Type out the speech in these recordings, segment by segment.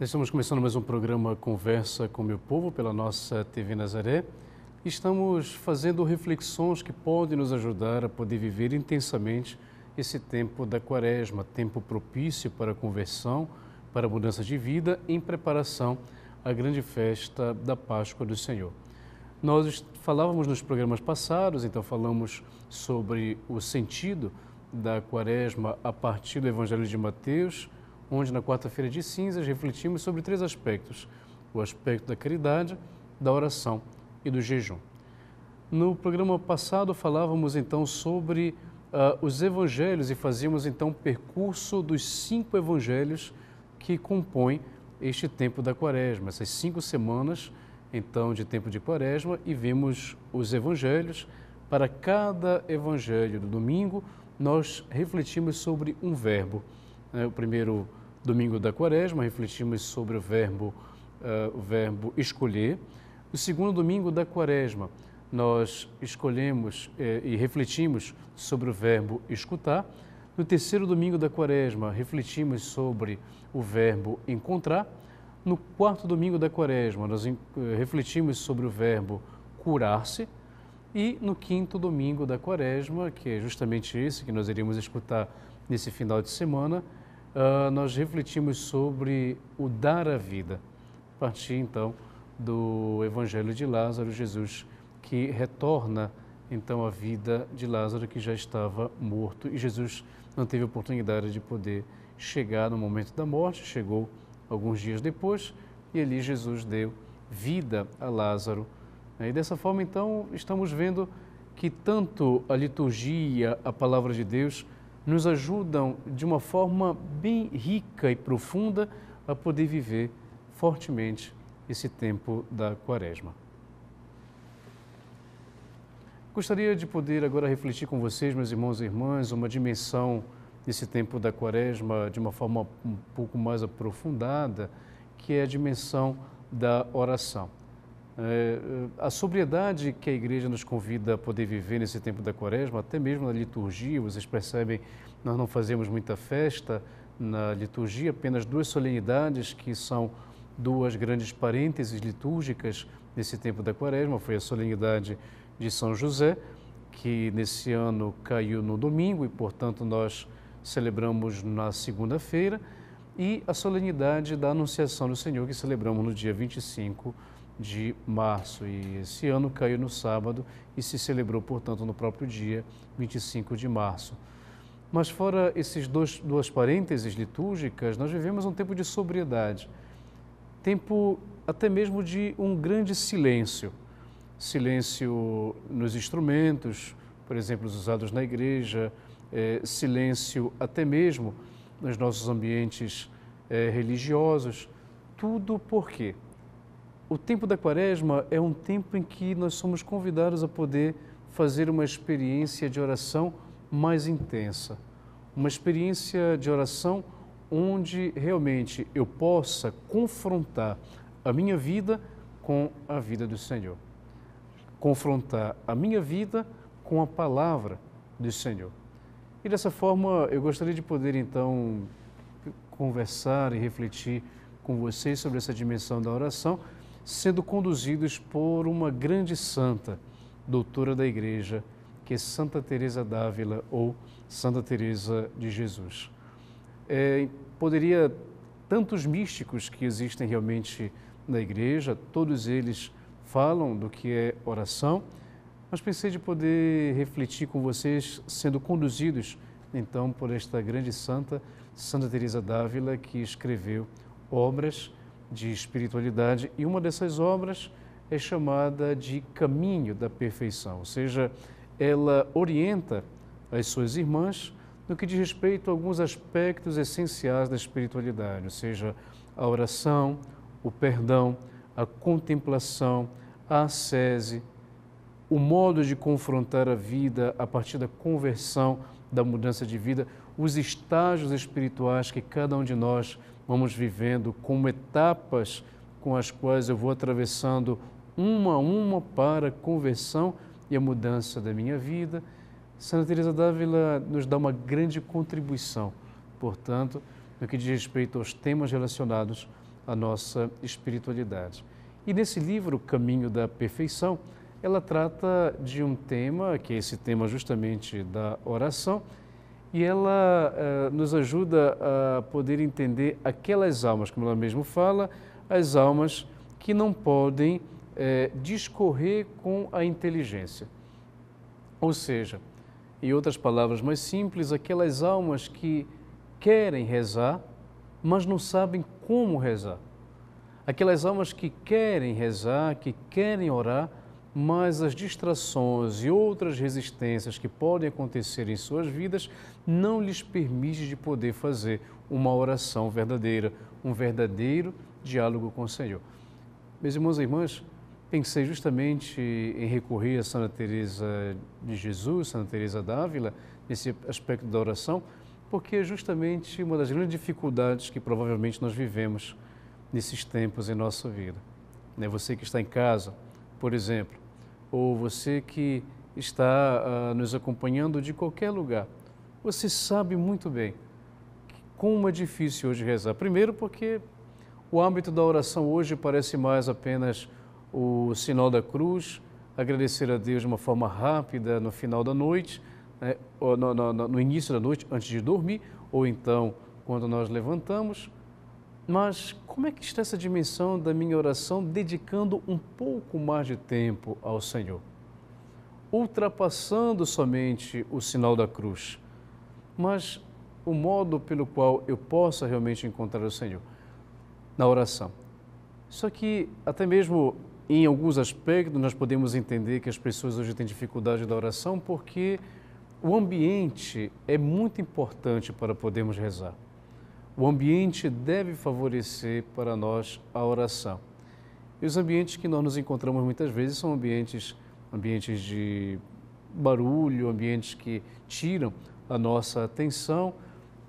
Estamos começando mais um programa Conversa com o Meu Povo pela nossa TV Nazaré. Estamos fazendo reflexões que podem nos ajudar a poder viver intensamente esse tempo da quaresma, tempo propício para a conversão, para a mudança de vida, em preparação à grande festa da Páscoa do Senhor. Nós falávamos nos programas passados, então falamos sobre o sentido da quaresma a partir do Evangelho de Mateus, onde na quarta-feira de cinzas refletimos sobre três aspectos: o aspecto da caridade, da oração e do jejum. No programa passado falávamos então sobre uh, os evangelhos e fazíamos então o percurso dos cinco evangelhos que compõem este tempo da quaresma, essas cinco semanas então de tempo de quaresma e vimos os evangelhos. Para cada evangelho do domingo, nós refletimos sobre um verbo. Né? O primeiro domingo da quaresma, refletimos sobre o verbo, uh, o verbo escolher. O segundo domingo da quaresma, nós escolhemos eh, e refletimos sobre o verbo escutar. No terceiro domingo da quaresma, refletimos sobre o verbo encontrar. No quarto domingo da quaresma, nós eh, refletimos sobre o verbo curar-se. E no quinto domingo da quaresma, que é justamente esse que nós iremos escutar nesse final de semana, ah, nós refletimos sobre o dar a vida. A partir então do Evangelho de Lázaro, Jesus que retorna então à vida de Lázaro que já estava morto e Jesus não teve oportunidade de poder chegar no momento da morte, chegou alguns dias depois e ali Jesus deu vida a Lázaro. E dessa forma então estamos vendo que tanto a liturgia, a palavra de Deus, nos ajudam de uma forma bem rica e profunda a poder viver fortemente esse tempo da Quaresma. Gostaria de poder agora refletir com vocês, meus irmãos e irmãs, uma dimensão desse tempo da Quaresma de uma forma um pouco mais aprofundada, que é a dimensão da oração. É, é, a sobriedade que a igreja nos convida a poder viver nesse tempo da quaresma, até mesmo na liturgia, vocês percebem, nós não fazemos muita festa na liturgia, apenas duas solenidades que são duas grandes parênteses litúrgicas nesse tempo da quaresma, foi a solenidade de São José, que nesse ano caiu no domingo e, portanto, nós celebramos na segunda-feira, e a solenidade da Anunciação do Senhor, que celebramos no dia 25 de de março. E esse ano caiu no sábado e se celebrou, portanto, no próprio dia, 25 de março. Mas, fora esses dois, duas parênteses litúrgicas, nós vivemos um tempo de sobriedade, tempo até mesmo de um grande silêncio. Silêncio nos instrumentos, por exemplo, usados na igreja, é, silêncio até mesmo nos nossos ambientes é, religiosos. Tudo por quê? O tempo da quaresma é um tempo em que nós somos convidados a poder fazer uma experiência de oração mais intensa. Uma experiência de oração onde realmente eu possa confrontar a minha vida com a vida do Senhor. Confrontar a minha vida com a palavra do Senhor. E dessa forma eu gostaria de poder então conversar e refletir com vocês sobre essa dimensão da oração sendo conduzidos por uma grande santa, doutora da Igreja, que é Santa Teresa d'Ávila ou Santa Teresa de Jesus. É, poderia tantos místicos que existem realmente na Igreja, todos eles falam do que é oração, mas pensei de poder refletir com vocês, sendo conduzidos então por esta grande santa, Santa Teresa d'Ávila, que escreveu obras de espiritualidade, e uma dessas obras é chamada de Caminho da Perfeição, ou seja, ela orienta as suas irmãs no que diz respeito a alguns aspectos essenciais da espiritualidade, ou seja, a oração, o perdão, a contemplação, a ascese, o modo de confrontar a vida a partir da conversão, da mudança de vida, os estágios espirituais que cada um de nós vamos vivendo como etapas com as quais eu vou atravessando uma a uma para a conversão e a mudança da minha vida. Santa Teresa d'Ávila nos dá uma grande contribuição, portanto, no que diz respeito aos temas relacionados à nossa espiritualidade. E nesse livro, Caminho da Perfeição, ela trata de um tema, que é esse tema justamente da oração, e ela uh, nos ajuda a poder entender aquelas almas, como ela mesmo fala, as almas que não podem uh, discorrer com a inteligência. Ou seja, em outras palavras mais simples, aquelas almas que querem rezar, mas não sabem como rezar. Aquelas almas que querem rezar, que querem orar, mas as distrações e outras resistências que podem acontecer em suas vidas não lhes permite de poder fazer uma oração verdadeira, um verdadeiro diálogo com o Senhor. Meus irmãos e irmãs, pensei justamente em recorrer a Santa Teresa de Jesus, Santa Teresa d'Ávila, nesse aspecto da oração, porque é justamente uma das grandes dificuldades que provavelmente nós vivemos nesses tempos em nossa vida. Né, você que está em casa, por exemplo, ou você que está uh, nos acompanhando de qualquer lugar, você sabe muito bem como é difícil hoje rezar. Primeiro, porque o hábito da oração hoje parece mais apenas o sinal da cruz, agradecer a Deus de uma forma rápida no final da noite, né, no, no, no início da noite, antes de dormir, ou então quando nós levantamos. Mas como é que está essa dimensão da minha oração dedicando um pouco mais de tempo ao Senhor? Ultrapassando somente o sinal da cruz, mas o modo pelo qual eu possa realmente encontrar o Senhor na oração. Só que até mesmo em alguns aspectos nós podemos entender que as pessoas hoje têm dificuldade da oração porque o ambiente é muito importante para podermos rezar. O ambiente deve favorecer para nós a oração. E os ambientes que nós nos encontramos muitas vezes são ambientes, ambientes de barulho, ambientes que tiram a nossa atenção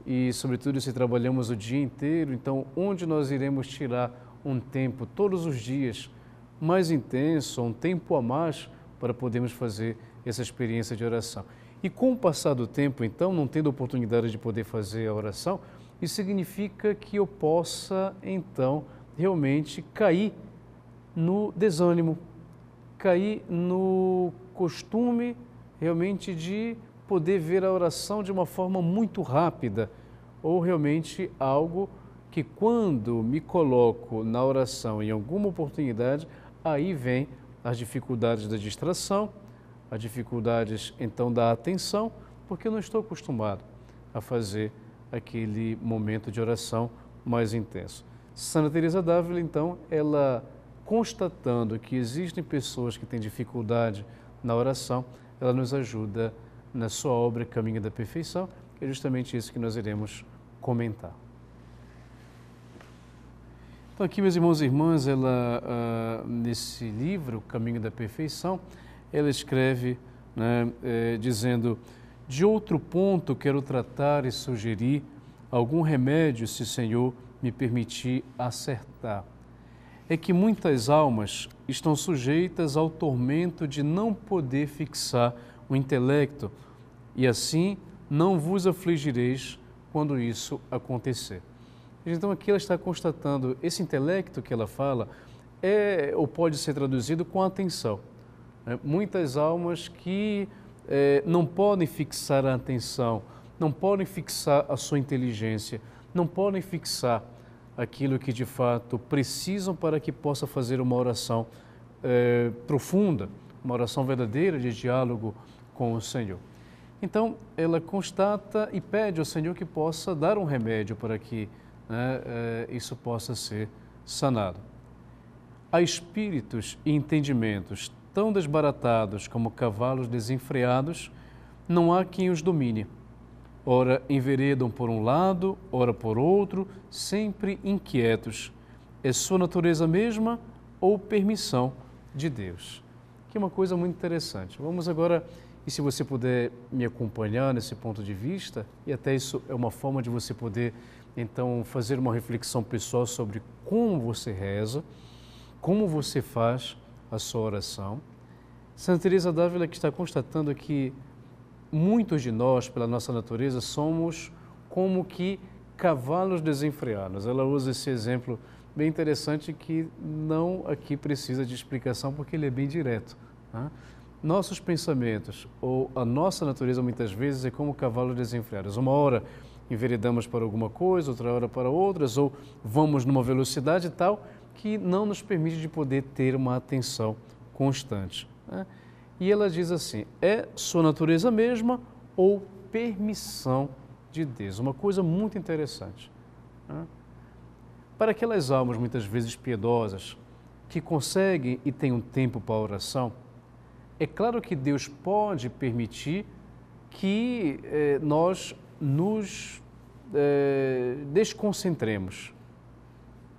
e, sobretudo, se trabalhamos o dia inteiro, então onde nós iremos tirar um tempo todos os dias mais intenso, um tempo a mais para podermos fazer essa experiência de oração. E com o passar do tempo, então, não tendo oportunidade de poder fazer a oração, isso significa que eu possa, então, realmente cair no desânimo, cair no costume realmente de poder ver a oração de uma forma muito rápida, ou realmente algo que quando me coloco na oração em alguma oportunidade, aí vem as dificuldades da distração, as dificuldades então da atenção, porque eu não estou acostumado a fazer aquele momento de oração mais intenso. Santa Teresa d'Ávila, então, ela constatando que existem pessoas que têm dificuldade na oração, ela nos ajuda na sua obra Caminho da Perfeição. É justamente isso que nós iremos comentar. Então, aqui, meus irmãos e irmãs, ela, ah, nesse livro, Caminho da Perfeição, ela escreve né, eh, dizendo de outro ponto, quero tratar e sugerir algum remédio, se o Senhor me permitir acertar. É que muitas almas estão sujeitas ao tormento de não poder fixar o intelecto, e assim não vos afligireis quando isso acontecer. Então aqui ela está constatando esse intelecto que ela fala é ou pode ser traduzido com atenção. Né? Muitas almas que eh, não podem fixar a atenção, não podem fixar a sua inteligência, não podem fixar aquilo que de fato precisam para que possa fazer uma oração eh, profunda, uma oração verdadeira de diálogo com o Senhor. Então, ela constata e pede ao Senhor que possa dar um remédio para que né, eh, isso possa ser sanado. Há espíritos e entendimentos tão desbaratados como cavalos desenfreados, não há quem os domine. Ora enveredam por um lado, ora por outro, sempre inquietos. É sua natureza mesma ou permissão de Deus? Que é uma coisa muito interessante. Vamos agora, e se você puder me acompanhar nesse ponto de vista, e até isso é uma forma de você poder então fazer uma reflexão pessoal sobre como você reza, como você faz a sua oração. Santa Teresa d'Ávila que está constatando que muitos de nós, pela nossa natureza, somos como que cavalos desenfreados. Ela usa esse exemplo bem interessante que não aqui precisa de explicação porque ele é bem direto. Né? Nossos pensamentos ou a nossa natureza muitas vezes é como cavalos desenfreados. Uma hora enveredamos para alguma coisa, outra hora para outras, ou vamos numa velocidade tal que não nos permite de poder ter uma atenção constante. Né? E ela diz assim: é sua natureza mesma ou permissão de Deus? Uma coisa muito interessante. Né? Para aquelas almas muitas vezes piedosas que conseguem e têm um tempo para a oração, é claro que Deus pode permitir que eh, nós nos eh, desconcentremos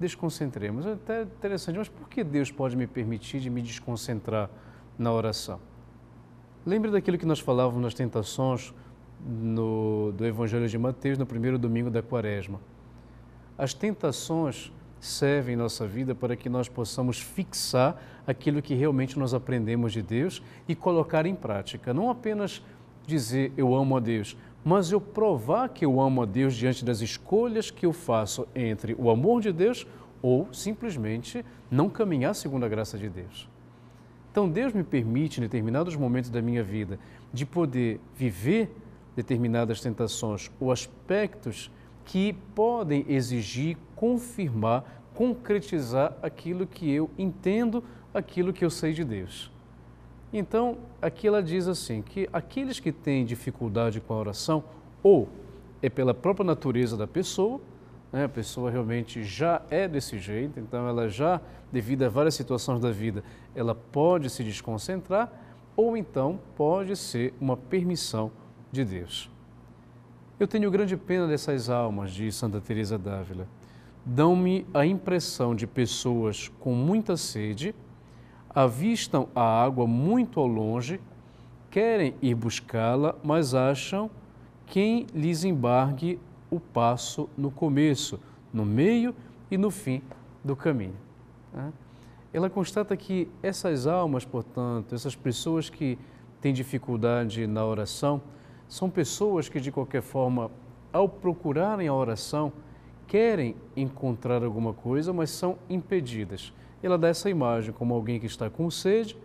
desconcentremos. É até interessante, mas por que Deus pode me permitir de me desconcentrar na oração? Lembre daquilo que nós falávamos nas tentações no, do Evangelho de Mateus no primeiro domingo da quaresma. As tentações servem em nossa vida para que nós possamos fixar aquilo que realmente nós aprendemos de Deus e colocar em prática. Não apenas dizer eu amo a Deus, mas eu provar que eu amo a Deus diante das escolhas que eu faço entre o amor de Deus ou simplesmente não caminhar segundo a graça de Deus. Então Deus me permite, em determinados momentos da minha vida, de poder viver determinadas tentações ou aspectos que podem exigir, confirmar, concretizar aquilo que eu entendo, aquilo que eu sei de Deus. Então, aqui ela diz assim: que aqueles que têm dificuldade com a oração, ou é pela própria natureza da pessoa, né, a pessoa realmente já é desse jeito, então ela já, devido a várias situações da vida, ela pode se desconcentrar, ou então pode ser uma permissão de Deus. Eu tenho grande pena dessas almas, diz Santa Teresa d'Ávila. Dão-me a impressão de pessoas com muita sede, avistam a água muito ao longe, querem ir buscá-la, mas acham quem lhes embargue o passo no começo, no meio e no fim do caminho. Né? Ela constata que essas almas, portanto, essas pessoas que têm dificuldade na oração, são pessoas que, de qualquer forma, ao procurarem a oração, querem encontrar alguma coisa, mas são impedidas ela dá essa imagem como alguém que está com sede,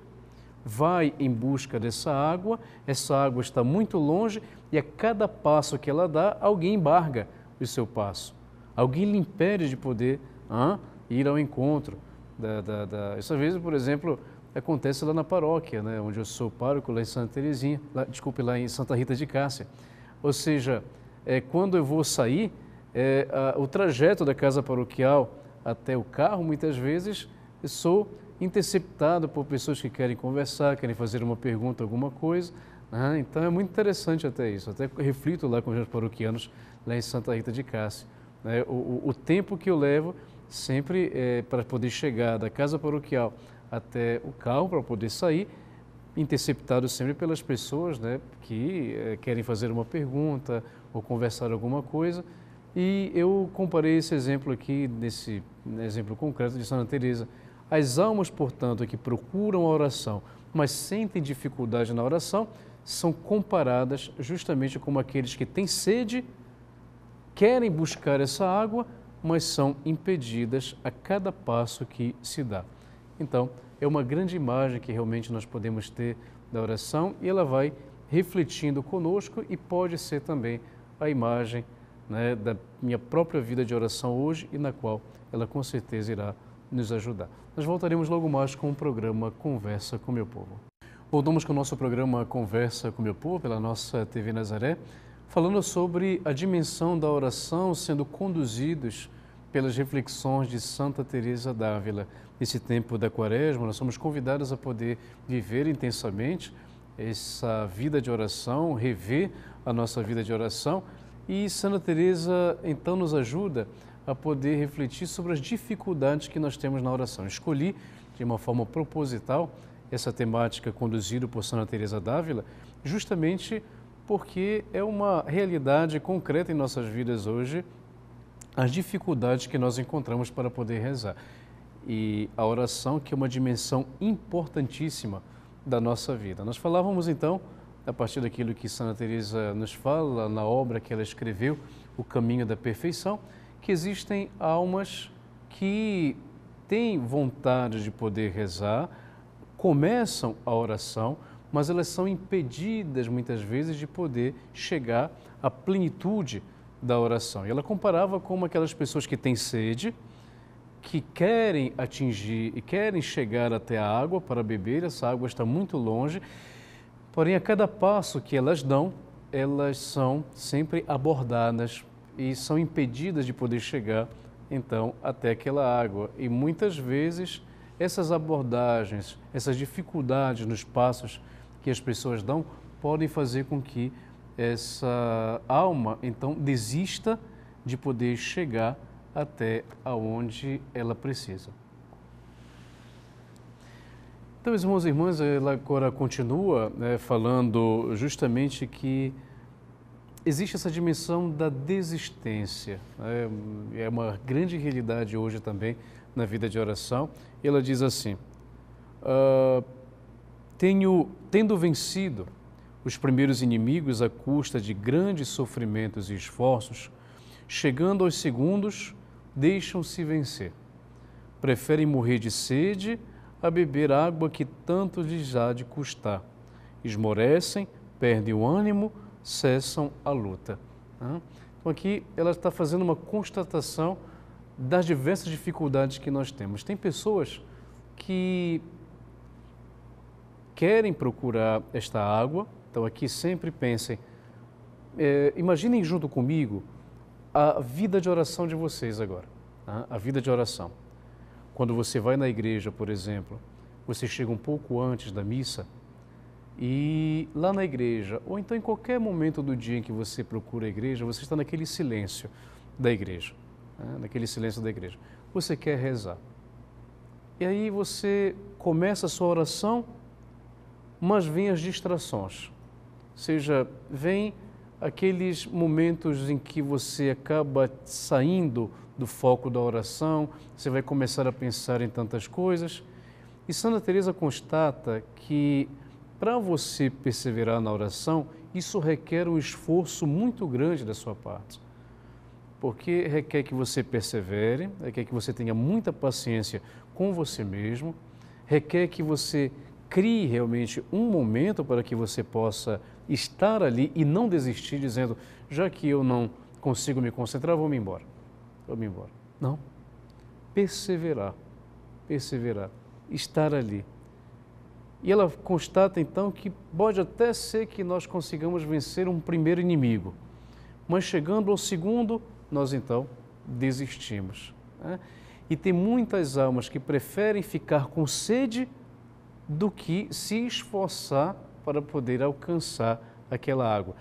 vai em busca dessa água, essa água está muito longe e a cada passo que ela dá, alguém embarga o seu passo. Alguém lhe impede de poder ah, ir ao encontro. Da, da, da... Essa vez, por exemplo, acontece lá na paróquia, né, onde eu sou pároco, lá em Santa Teresinha lá, desculpe, lá em Santa Rita de Cássia. Ou seja, é, quando eu vou sair, é, a, o trajeto da casa paroquial até o carro, muitas vezes, eu sou interceptado por pessoas que querem conversar, querem fazer uma pergunta, alguma coisa. Uhum, então é muito interessante até isso. Até reflito lá com os meus paroquianos lá em Santa Rita de Cássia. Né? O, o, o, tempo que eu levo sempre é, para poder chegar da casa paroquial até o carro para poder sair, interceptado sempre pelas pessoas né, que é, querem fazer uma pergunta ou conversar alguma coisa. E eu comparei esse exemplo aqui, nesse exemplo concreto de Santa Teresa, as almas, portanto, que procuram a oração, mas sentem dificuldade na oração, são comparadas justamente como aqueles que têm sede, querem buscar essa água, mas são impedidas a cada passo que se dá. Então, é uma grande imagem que realmente nós podemos ter da oração e ela vai refletindo conosco e pode ser também a imagem né, da minha própria vida de oração hoje e na qual ela com certeza irá nos ajudar. Nós voltaremos logo mais com o programa Conversa com Meu Povo. Voltamos com o nosso programa Conversa com Meu Povo, pela nossa TV Nazaré, falando sobre a dimensão da oração sendo conduzidos pelas reflexões de Santa Teresa d'Ávila. Nesse tempo da quaresma, nós somos convidados a poder viver intensamente essa vida de oração, rever a nossa vida de oração. E Santa Teresa então nos ajuda a poder refletir sobre as dificuldades que nós temos na oração. Escolhi, de uma forma proposital, essa temática conduzida por Santa Teresa Dávila, justamente porque é uma realidade concreta em nossas vidas hoje as dificuldades que nós encontramos para poder rezar. E a oração que é uma dimensão importantíssima da nossa vida. Nós falávamos então, a partir daquilo que Santa Teresa nos fala na obra que ela escreveu, O Caminho da Perfeição, que existem almas que têm vontade de poder rezar, começam a oração, mas elas são impedidas muitas vezes de poder chegar à plenitude da oração. E ela comparava com aquelas pessoas que têm sede, que querem atingir e querem chegar até a água para beber, essa água está muito longe, porém a cada passo que elas dão, elas são sempre abordadas e são impedidas de poder chegar então até aquela água. E muitas vezes essas abordagens, essas dificuldades nos passos que as pessoas dão podem fazer com que essa alma então desista de poder chegar até aonde ela precisa. Então, irmãos e irmãs, ela agora continua né, falando justamente que existe essa dimensão da desistência. Né? É uma grande realidade hoje também na vida de oração. Ela diz assim: ah, tenho, tendo vencido os primeiros inimigos à custa de grandes sofrimentos e esforços, chegando aos segundos, deixam-se vencer. Preferem morrer de sede a beber água que tanto lhes há de custar. Esmorecem, perdem o ânimo, cessam a luta. Né? Então aqui ela está fazendo uma constatação das diversas dificuldades que nós temos. Tem pessoas que querem procurar esta água, então aqui sempre pensem, é, imaginem junto comigo a vida de oração de vocês agora, né? a vida de oração. Quando você vai na igreja, por exemplo, você chega um pouco antes da missa, e lá na igreja, ou então em qualquer momento do dia em que você procura a igreja, você está naquele silêncio da igreja, né? naquele silêncio da igreja. Você quer rezar. E aí você começa a sua oração, mas vem as distrações. Ou seja, vem aqueles momentos em que você acaba saindo do foco da oração, você vai começar a pensar em tantas coisas. E Santa Teresa constata que para você perseverar na oração, isso requer um esforço muito grande da sua parte, porque requer que você persevere, requer que você tenha muita paciência com você mesmo, requer que você crie realmente um momento para que você possa estar ali e não desistir dizendo, já que eu não consigo me concentrar, vou me embora. Vou me embora. Não. Perseverar. Perseverar. Estar ali e ela constata então que pode até ser que nós consigamos vencer um primeiro inimigo, mas chegando ao segundo, nós então desistimos. Né? E tem muitas almas que preferem ficar com sede do que se esforçar para poder alcançar aquela água.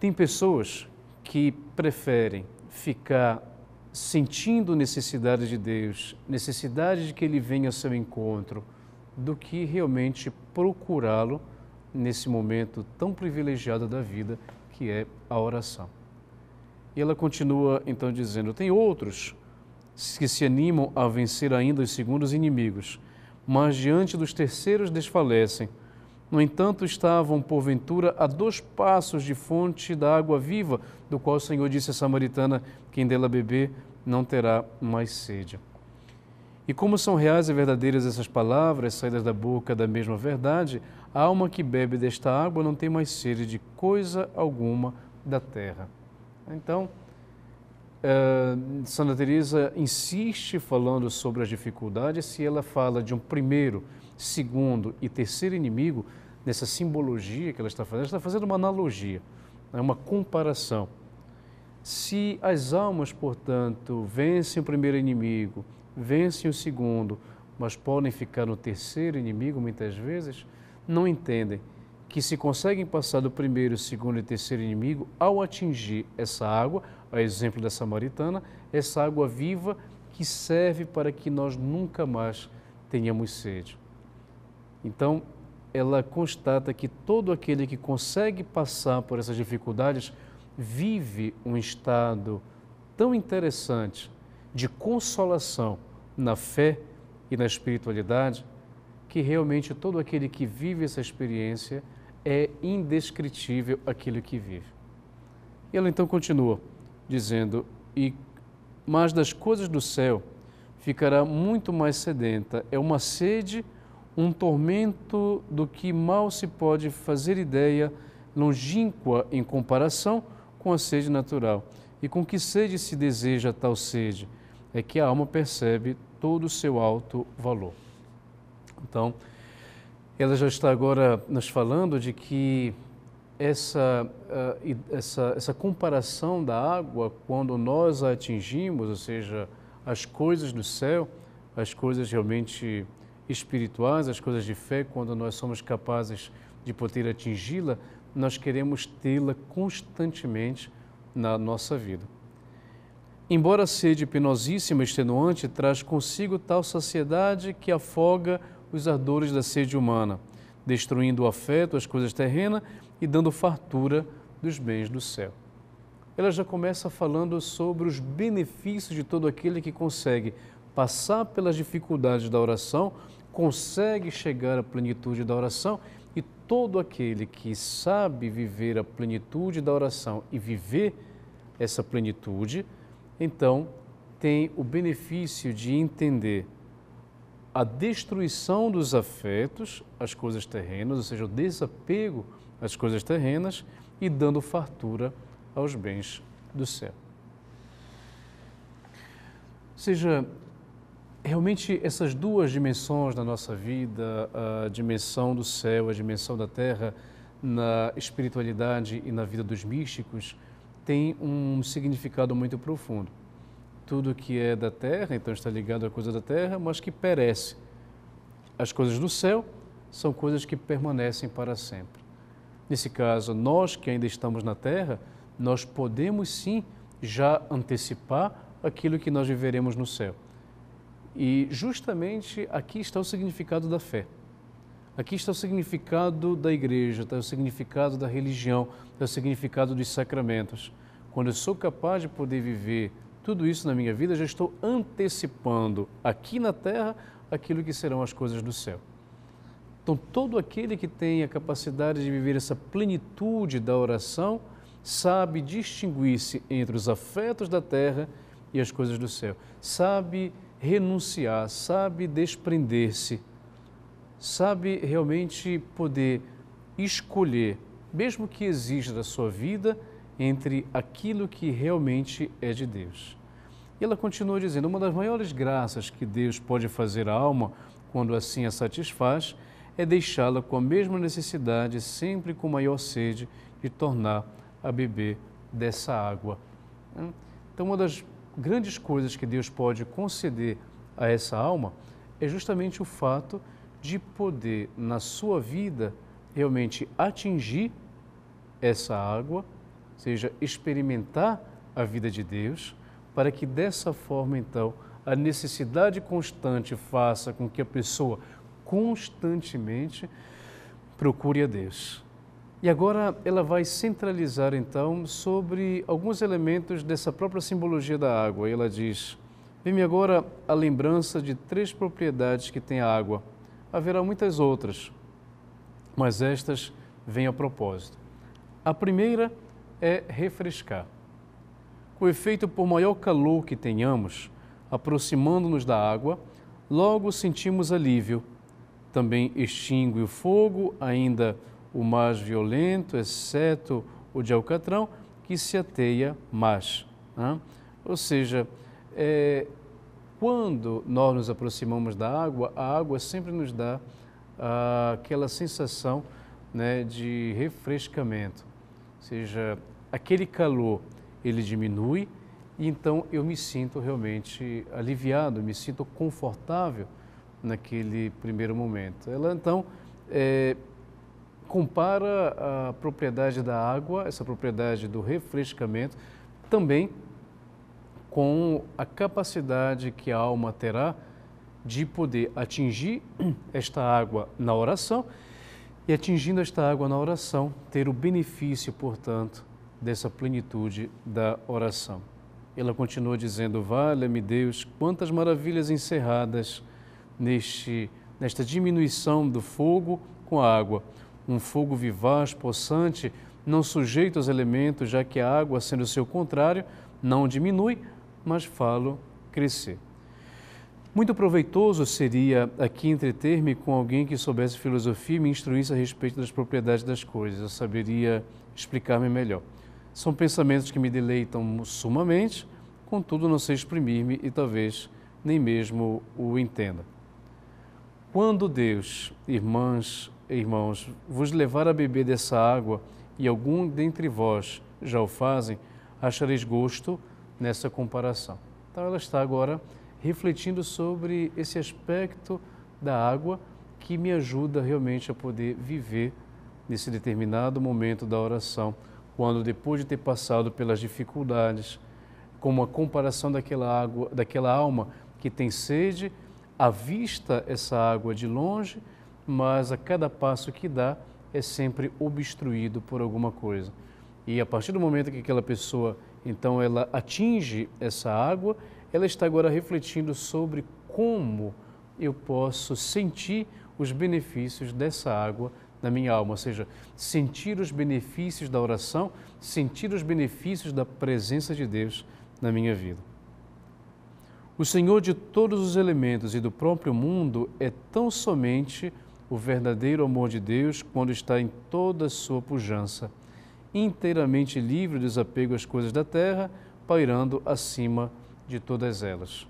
Tem pessoas que preferem ficar sentindo necessidade de Deus, necessidade de que Ele venha ao seu encontro, do que realmente procurá-lo nesse momento tão privilegiado da vida que é a oração. E ela continua então dizendo: tem outros que se animam a vencer ainda os segundos inimigos, mas diante dos terceiros desfalecem. No entanto, estavam, porventura, a dois passos de fonte da água viva, do qual o Senhor disse à samaritana: Quem dela beber não terá mais sede. E como são reais e verdadeiras essas palavras, saídas da boca da mesma verdade, a alma que bebe desta água não tem mais sede de coisa alguma da terra. Então, eh, Santa Teresa insiste falando sobre as dificuldades. Se ela fala de um primeiro, segundo e terceiro inimigo, nessa simbologia que ela está fazendo, ela está fazendo uma analogia, né, uma comparação. Se as almas, portanto, vencem o primeiro inimigo, vencem o segundo, mas podem ficar no terceiro inimigo muitas vezes, não entendem que se conseguem passar do primeiro, segundo e terceiro inimigo, ao atingir essa água, a exemplo da samaritana, essa água viva que serve para que nós nunca mais tenhamos sede. Então, ela constata que todo aquele que consegue passar por essas dificuldades vive um estado tão interessante de consolação na fé e na espiritualidade, que realmente todo aquele que vive essa experiência é indescritível aquilo que vive. E ela então continua dizendo: "E mas das coisas do céu ficará muito mais sedenta, é uma sede, um tormento do que mal se pode fazer ideia, longínqua em comparação com a sede natural. E com que sede se deseja tal sede?" é que a alma percebe todo o seu alto valor. Então, ela já está agora nos falando de que essa, essa, essa comparação da água, quando nós a atingimos, ou seja, as coisas do céu, as coisas realmente espirituais, as coisas de fé, quando nós somos capazes de poder atingi-la, nós queremos tê-la constantemente na nossa vida. Embora a sede penosíssima e extenuante, traz consigo tal saciedade que afoga os ardores da sede humana, destruindo o afeto, às coisas terrenas e dando fartura dos bens do céu. Ela já começa falando sobre os benefícios de todo aquele que consegue passar pelas dificuldades da oração, consegue chegar à plenitude da oração e todo aquele que sabe viver a plenitude da oração e viver essa plenitude, então tem o benefício de entender a destruição dos afetos às coisas terrenas, ou seja, o desapego às coisas terrenas e dando fartura aos bens do céu. Ou seja, realmente essas duas dimensões da nossa vida, a dimensão do céu, a dimensão da terra, na espiritualidade e na vida dos místicos, tem um significado muito profundo. Tudo que é da terra, então está ligado à coisa da terra, mas que perece. As coisas do céu são coisas que permanecem para sempre. Nesse caso, nós que ainda estamos na terra, nós podemos sim já antecipar aquilo que nós viveremos no céu. E justamente aqui está o significado da fé. Aqui está o significado da igreja, está o significado da religião, está o significado dos sacramentos. Quando eu sou capaz de poder viver tudo isso na minha vida, já estou antecipando aqui na terra aquilo que serão as coisas do céu. Então, todo aquele que tem a capacidade de viver essa plenitude da oração sabe distinguir-se entre os afetos da terra e as coisas do céu, sabe renunciar, sabe desprender-se sabe realmente poder escolher, mesmo que exija da sua vida, entre aquilo que realmente é de Deus. E ela continua dizendo: uma das maiores graças que Deus pode fazer à alma, quando assim a satisfaz, é deixá-la com a mesma necessidade, sempre com maior sede, de tornar a beber dessa água. Então, uma das grandes coisas que Deus pode conceder a essa alma é justamente o fato de de poder, na sua vida, realmente atingir essa água, ou seja, experimentar a vida de Deus, para que dessa forma, então, a necessidade constante faça com que a pessoa constantemente procure a Deus. E agora ela vai centralizar então sobre alguns elementos dessa própria simbologia da água. Ela diz: Vem-me agora a lembrança de três propriedades que tem a água: haverá muitas outras, mas estas vêm a propósito. A primeira é refrescar. Com efeito, por maior calor que tenhamos, aproximando-nos da água, logo sentimos alívio. Também extingue o fogo, ainda o mais violento, exceto o de Alcatrão, que se ateia mais. Né? Ou seja, é, quando nós nos aproximamos da água, a água sempre nos dá ah, aquela sensação né, de refrescamento, ou seja, aquele calor ele diminui e então eu me sinto realmente aliviado, me sinto confortável naquele primeiro momento. Ela então é, compara a propriedade da água, essa propriedade do refrescamento, também com a capacidade que a alma terá de poder atingir esta água na oração e, atingindo esta água na oração, ter o benefício, portanto, dessa plenitude da oração. Ela continua dizendo: Valha-me Deus, quantas maravilhas encerradas neste, nesta diminuição do fogo com a água. Um fogo vivaz, possante, não sujeito aos elementos, já que a água, sendo seu contrário, não diminui, mas falo crescer. Muito proveitoso seria aqui entreter-me com alguém que soubesse filosofia e me instruísse a respeito das propriedades das coisas. Eu saberia explicar-me melhor. São pensamentos que me deleitam sumamente, contudo não sei exprimir-me e talvez nem mesmo o entenda. Quando Deus, irmãs e irmãos, vos levar a beber dessa água, e algum dentre vós já o fazem, achareis gosto nessa comparação. Então, ela está agora refletindo sobre esse aspecto da água que me ajuda realmente a poder viver nesse determinado momento da oração, quando depois de ter passado pelas dificuldades, como a comparação daquela água, daquela alma que tem sede, avista essa água de longe, mas a cada passo que dá é sempre obstruído por alguma coisa. E a partir do momento que aquela pessoa então ela atinge essa água, ela está agora refletindo sobre como eu posso sentir os benefícios dessa água na minha alma, ou seja, sentir os benefícios da oração, sentir os benefícios da presença de Deus na minha vida. O Senhor de todos os elementos e do próprio mundo é tão somente o verdadeiro amor de Deus quando está em toda a sua pujança inteiramente livre do desapego às coisas da terra, pairando acima de todas elas.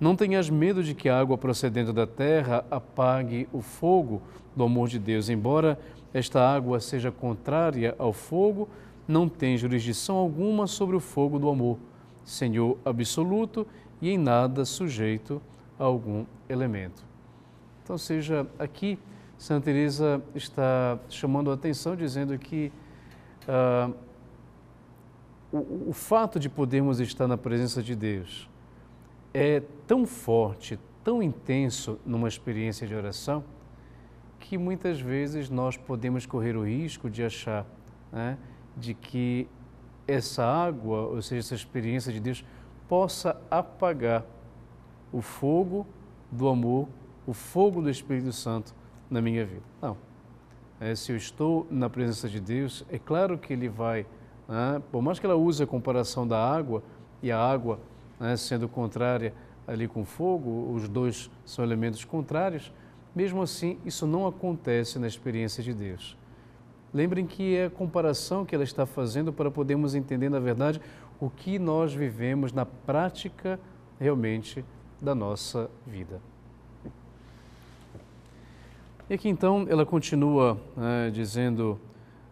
Não tenhas medo de que a água procedente da terra apague o fogo do amor de Deus, embora esta água seja contrária ao fogo, não tem jurisdição alguma sobre o fogo do amor, Senhor absoluto e em nada sujeito a algum elemento. Então, seja aqui, Santa Teresa está chamando a atenção dizendo que Uh, o, o fato de podermos estar na presença de Deus é tão forte, tão intenso numa experiência de oração, que muitas vezes nós podemos correr o risco de achar né, de que essa água, ou seja, essa experiência de Deus, possa apagar o fogo do amor, o fogo do Espírito Santo na minha vida. Não é, se eu estou na presença de Deus, é claro que ele vai, né, por mais que ela use a comparação da água e a água né, sendo contrária ali com fogo, os dois são elementos contrários, mesmo assim isso não acontece na experiência de Deus. Lembrem que é a comparação que ela está fazendo para podermos entender, na verdade, o que nós vivemos na prática realmente da nossa vida. E aqui então ela continua né, dizendo: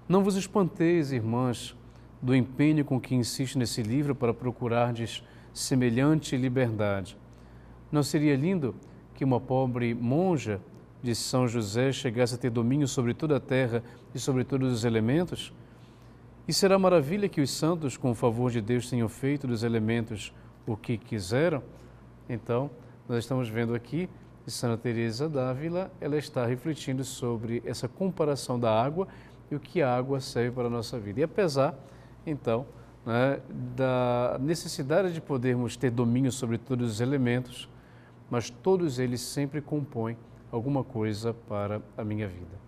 Não vos espanteis, irmãs, do empenho com que insiste nesse livro para procurardes semelhante liberdade. Não seria lindo que uma pobre monja de São José chegasse a ter domínio sobre toda a terra e sobre todos os elementos? E será maravilha que os santos, com o favor de Deus, tenham feito dos elementos o que quiseram? Então, nós estamos vendo aqui de Santa Teresa d'Ávila, ela está refletindo sobre essa comparação da água e o que a água serve para a nossa vida. E apesar, então, né, da necessidade de podermos ter domínio sobre todos os elementos, mas todos eles sempre compõem alguma coisa para a minha vida.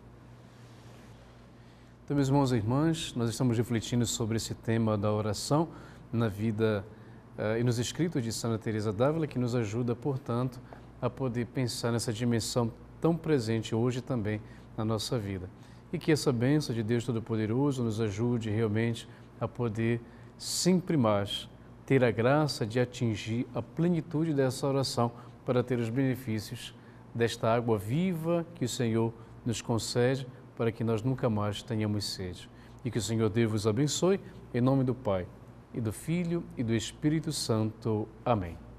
Então, meus irmãos e irmãs, nós estamos refletindo sobre esse tema da oração na vida uh, e nos escritos de Santa Teresa d'Ávila, que nos ajuda, portanto, a poder pensar nessa dimensão tão presente hoje também na nossa vida. E que essa bênção de Deus Todo-Poderoso nos ajude realmente a poder sempre mais ter a graça de atingir a plenitude dessa oração para ter os benefícios desta água viva que o Senhor nos concede para que nós nunca mais tenhamos sede. E que o Senhor Deus vos abençoe, em nome do Pai, e do Filho e do Espírito Santo. Amém.